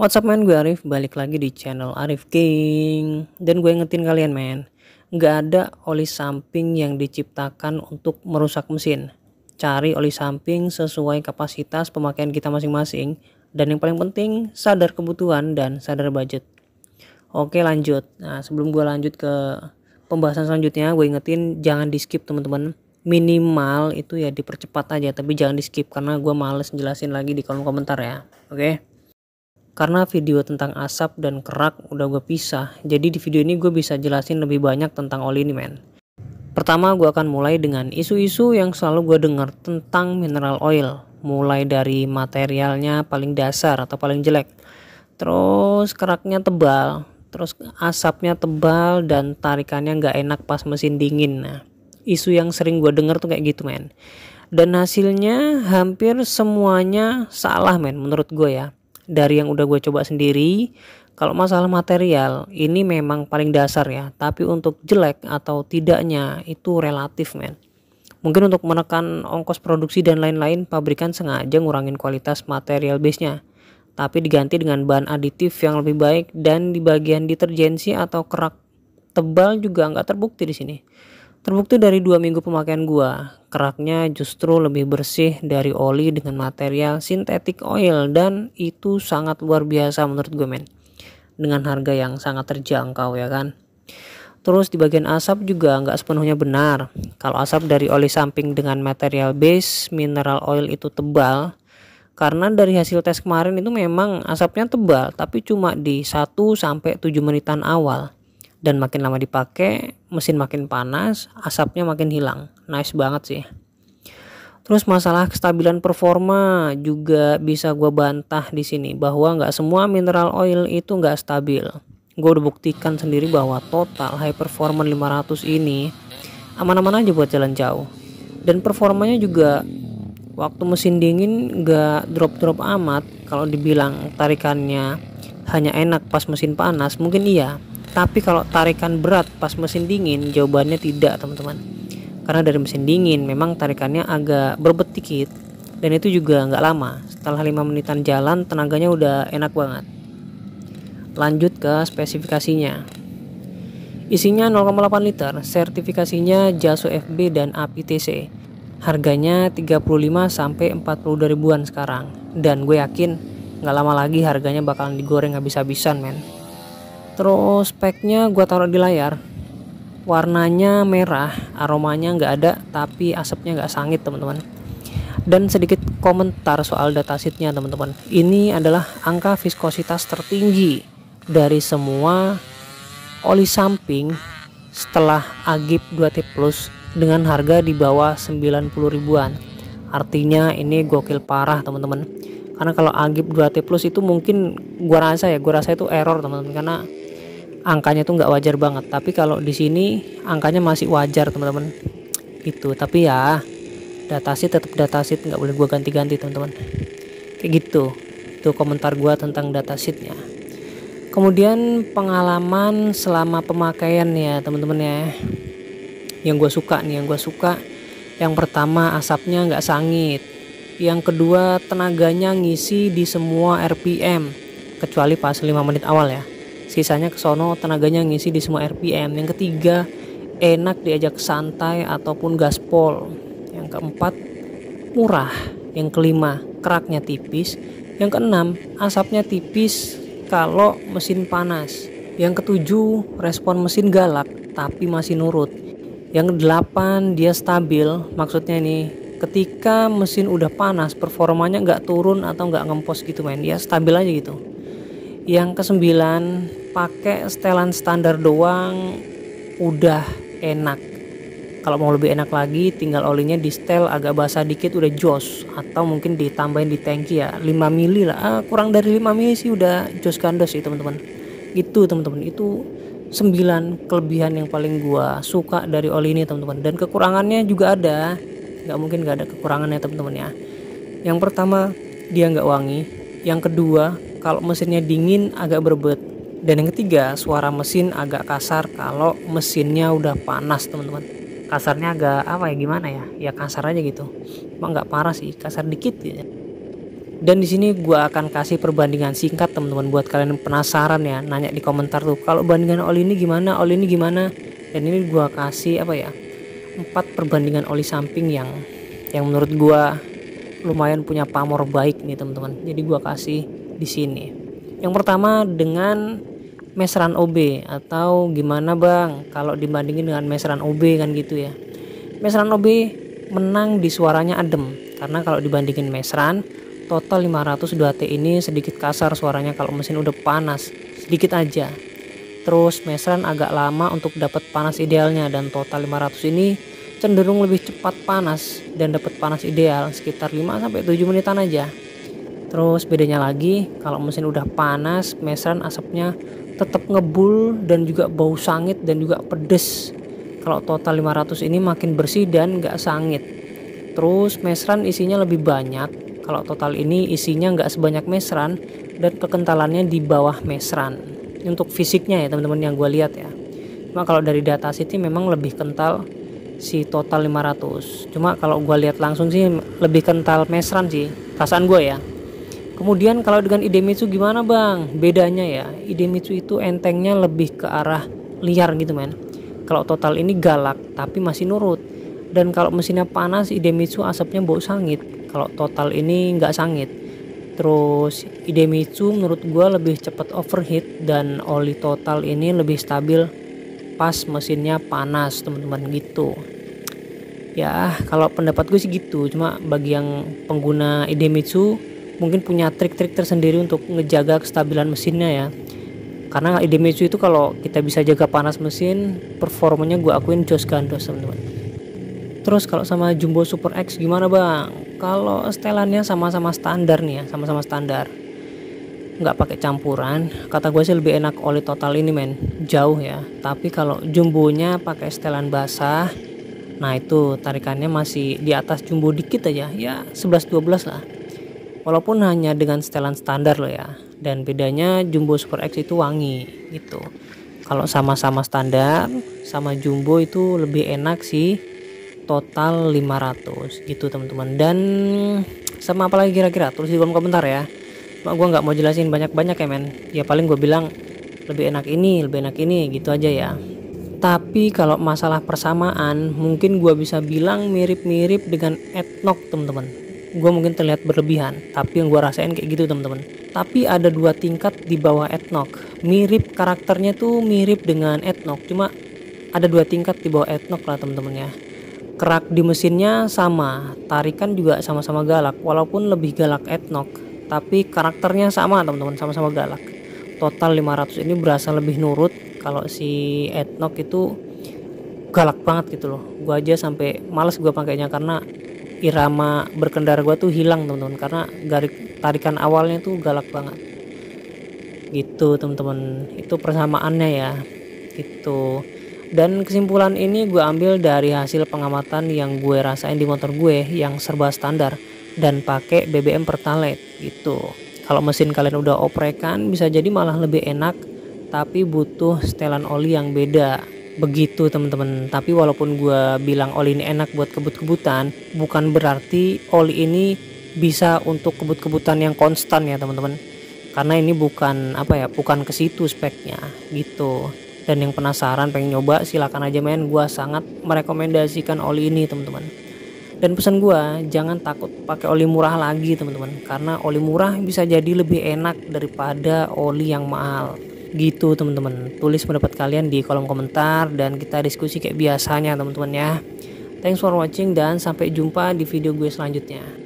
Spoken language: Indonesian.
What's up men, gue Arif, balik lagi di channel Arif King Dan gue ingetin kalian men Gak ada oli samping yang diciptakan untuk merusak mesin Cari oli samping sesuai kapasitas pemakaian kita masing-masing Dan yang paling penting, sadar kebutuhan dan sadar budget Oke lanjut, nah sebelum gue lanjut ke pembahasan selanjutnya Gue ingetin jangan di skip teman-teman Minimal itu ya dipercepat aja Tapi jangan di skip karena gue males jelasin lagi di kolom komentar ya Oke karena video tentang asap dan kerak udah gue pisah, jadi di video ini gue bisa jelasin lebih banyak tentang oli ini men. Pertama gue akan mulai dengan isu-isu yang selalu gue dengar tentang mineral oil, mulai dari materialnya paling dasar atau paling jelek, terus keraknya tebal, terus asapnya tebal dan tarikannya nggak enak pas mesin dingin. Nah, isu yang sering gue denger tuh kayak gitu men dan hasilnya hampir semuanya salah men menurut gue ya dari yang udah gue coba sendiri kalau masalah material ini memang paling dasar ya tapi untuk jelek atau tidaknya itu relatif men mungkin untuk menekan ongkos produksi dan lain-lain pabrikan sengaja ngurangin kualitas material base nya tapi diganti dengan bahan aditif yang lebih baik dan di bagian deterjensi atau kerak tebal juga nggak terbukti di sini Terbukti dari dua minggu pemakaian gua, keraknya justru lebih bersih dari oli dengan material sintetik oil dan itu sangat luar biasa menurut gue men. Dengan harga yang sangat terjangkau ya kan. Terus di bagian asap juga nggak sepenuhnya benar. Kalau asap dari oli samping dengan material base mineral oil itu tebal, karena dari hasil tes kemarin itu memang asapnya tebal tapi cuma di 1 sampai 7 menitan awal dan makin lama dipakai mesin makin panas asapnya makin hilang nice banget sih terus masalah kestabilan performa juga bisa gue bantah di sini bahwa nggak semua mineral oil itu nggak stabil gue udah buktikan sendiri bahwa total high performance 500 ini aman-aman aja buat jalan jauh dan performanya juga waktu mesin dingin nggak drop-drop amat kalau dibilang tarikannya hanya enak pas mesin panas mungkin iya tapi kalau tarikan berat pas mesin dingin, jawabannya tidak, teman-teman. Karena dari mesin dingin memang tarikannya agak berbet dikit dan itu juga nggak lama. Setelah 5 menitan jalan, tenaganya udah enak banget. Lanjut ke spesifikasinya. Isinya 0,8 liter, sertifikasinya JASO FB dan APTC. Harganya 35 sampai 42 ribuan sekarang. Dan gue yakin nggak lama lagi harganya bakalan digoreng habis-habisan, men terus speknya gue taruh di layar warnanya merah aromanya nggak ada tapi asapnya nggak sangit teman-teman dan sedikit komentar soal datasheetnya teman-teman ini adalah angka viskositas tertinggi dari semua oli samping setelah Agib 2T Plus dengan harga di bawah 90 ribuan artinya ini gokil parah teman-teman karena kalau Agib 2T Plus itu mungkin gua rasa ya gua rasa itu error teman-teman karena angkanya tuh nggak wajar banget tapi kalau di sini angkanya masih wajar teman-teman Itu, tapi ya data sheet tetap data nggak boleh gua ganti-ganti teman-teman kayak gitu itu komentar gua tentang data sheetnya kemudian pengalaman selama pemakaian ya teman-teman ya yang gua suka nih yang gua suka yang pertama asapnya nggak sangit yang kedua tenaganya ngisi di semua RPM kecuali pas 5 menit awal ya sisanya ke sono tenaganya ngisi di semua RPM yang ketiga enak diajak santai ataupun gaspol yang keempat murah yang kelima keraknya tipis yang keenam asapnya tipis kalau mesin panas yang ketujuh respon mesin galak tapi masih nurut yang kedelapan dia stabil maksudnya ini ketika mesin udah panas performanya nggak turun atau nggak ngempos gitu main dia stabil aja gitu yang kesembilan pakai setelan standar doang udah enak kalau mau lebih enak lagi tinggal olinya di setel agak basah dikit udah jos atau mungkin ditambahin di tangki ya 5 mili lah ah, kurang dari 5 mili sih udah jos kandos sih teman-teman itu teman-teman itu sembilan kelebihan yang paling gua suka dari oli ini teman-teman dan kekurangannya juga ada nggak mungkin nggak ada kekurangannya teman-teman ya yang pertama dia nggak wangi yang kedua kalau mesinnya dingin agak berbet. Dan yang ketiga, suara mesin agak kasar kalau mesinnya udah panas, teman-teman. Kasarnya agak apa ya gimana ya? Ya kasar aja gitu. Cuma nggak parah sih, kasar dikit ya. Dan di sini gue akan kasih perbandingan singkat teman-teman buat kalian yang penasaran ya, nanya di komentar tuh. Kalau bandingan oli ini gimana? Oli ini gimana? Dan ini gua kasih apa ya? Empat perbandingan oli samping yang yang menurut gua lumayan punya pamor baik nih teman-teman. Jadi gua kasih di sini. Yang pertama dengan Mesran OB atau gimana bang kalau dibandingin dengan Mesran OB kan gitu ya. Mesran OB menang di suaranya adem karena kalau dibandingin Mesran, total 502T ini sedikit kasar suaranya kalau mesin udah panas sedikit aja terus Mesran agak lama untuk dapat panas idealnya dan total 500 ini cenderung lebih cepat panas dan dapat panas ideal sekitar 5 sampai 7 menitan aja Terus bedanya lagi kalau mesin udah panas, mesran asapnya tetap ngebul dan juga bau sangit dan juga pedes. Kalau total 500 ini makin bersih dan nggak sangit. Terus mesran isinya lebih banyak. Kalau total ini isinya nggak sebanyak mesran dan kekentalannya di bawah mesran. Untuk fisiknya ya teman-teman yang gue lihat ya. Cuma kalau dari data city memang lebih kental si total 500. Cuma kalau gue lihat langsung sih lebih kental mesran sih. Perasaan gue ya Kemudian kalau dengan Idemitsu gimana bang? Bedanya ya, Idemitsu itu entengnya lebih ke arah liar gitu men. Kalau total ini galak tapi masih nurut. Dan kalau mesinnya panas Idemitsu asapnya bau sangit. Kalau total ini nggak sangit. Terus Idemitsu menurut gue lebih cepat overheat dan oli total ini lebih stabil pas mesinnya panas teman-teman gitu ya kalau pendapat gue sih gitu cuma bagi yang pengguna Idemitsu mungkin punya trik-trik tersendiri untuk ngejaga kestabilan mesinnya ya karena Idemitsu itu kalau kita bisa jaga panas mesin performanya gue akuin jos gandos teman-teman terus kalau sama Jumbo Super X gimana bang kalau setelannya sama-sama standar nih ya sama-sama standar nggak pakai campuran kata gue sih lebih enak oli total ini men jauh ya tapi kalau jumbonya pakai setelan basah nah itu tarikannya masih di atas jumbo dikit aja ya 11-12 lah walaupun hanya dengan setelan standar loh ya dan bedanya jumbo super X itu wangi gitu kalau sama-sama standar sama jumbo itu lebih enak sih total 500 gitu teman-teman dan sama apa lagi kira-kira tulis di kolom komentar ya cuma gua nggak mau jelasin banyak-banyak ya men ya paling gue bilang lebih enak ini lebih enak ini gitu aja ya tapi kalau masalah persamaan mungkin gua bisa bilang mirip-mirip dengan etnok teman-teman gue mungkin terlihat berlebihan tapi yang gue rasain kayak gitu teman-teman tapi ada dua tingkat di bawah Etnok mirip karakternya tuh mirip dengan Etnok cuma ada dua tingkat di bawah Etnok lah teman-teman ya kerak di mesinnya sama tarikan juga sama-sama galak walaupun lebih galak Etnok tapi karakternya sama teman-teman sama-sama galak total 500 ini berasa lebih nurut kalau si Etnok itu galak banget gitu loh gue aja sampai males gue pakainya karena irama berkendara gue tuh hilang teman-teman karena garik tarikan awalnya tuh galak banget gitu teman-teman itu persamaannya ya gitu dan kesimpulan ini gue ambil dari hasil pengamatan yang gue rasain di motor gue yang serba standar dan pakai BBM Pertalite gitu kalau mesin kalian udah oprekan bisa jadi malah lebih enak tapi butuh setelan oli yang beda begitu teman-teman tapi walaupun gue bilang oli ini enak buat kebut-kebutan bukan berarti oli ini bisa untuk kebut-kebutan yang konstan ya teman-teman karena ini bukan apa ya bukan ke situ speknya gitu dan yang penasaran pengen nyoba silahkan aja main gue sangat merekomendasikan oli ini teman-teman dan pesan gue jangan takut pakai oli murah lagi teman-teman karena oli murah bisa jadi lebih enak daripada oli yang mahal gitu teman-teman tulis pendapat kalian di kolom komentar dan kita diskusi kayak biasanya teman-teman ya thanks for watching dan sampai jumpa di video gue selanjutnya